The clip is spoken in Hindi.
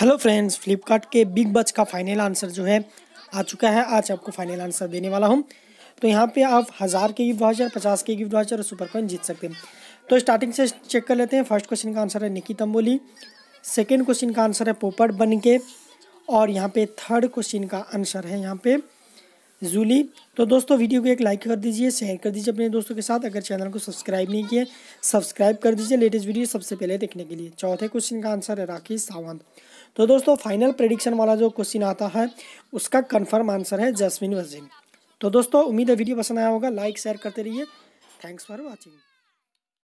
हेलो फ्रेंड्स फ्लिपकार्ट के बिग बच का फाइनल आंसर जो है आ चुका है आज आपको फाइनल आंसर देने वाला हूँ तो यहाँ पे आप हज़ार के गिफ्ट वाचर पचास के गिफ्ट वाचर और सुपर कॉइन जीत सकते हैं तो स्टार्टिंग से चेक कर लेते हैं फर्स्ट क्वेश्चन का आंसर है निकी तम्बोली सेकेंड क्वेश्चन का आंसर है पोपट बन के और यहाँ पे थर्ड क्वेश्चन का आंसर है यहाँ पे जूली तो दोस्तों वीडियो को एक लाइक कर दीजिए शेयर कर दीजिए अपने दोस्तों के साथ अगर चैनल को सब्सक्राइब नहीं किए सब्सक्राइब कर दीजिए लेटेस्ट वीडियो सबसे पहले देखने के लिए चौथे क्वेश्चन का आंसर है राखी सावंत तो दोस्तों फाइनल प्रेडिक्शन वाला जो क्वेश्चन आता है उसका कन्फर्म आंसर है जसमिन वजीम तो दोस्तों उम्मीद है वीडियो पसंद आया होगा लाइक शेयर करते रहिए थैंक्स फॉर वॉचिंग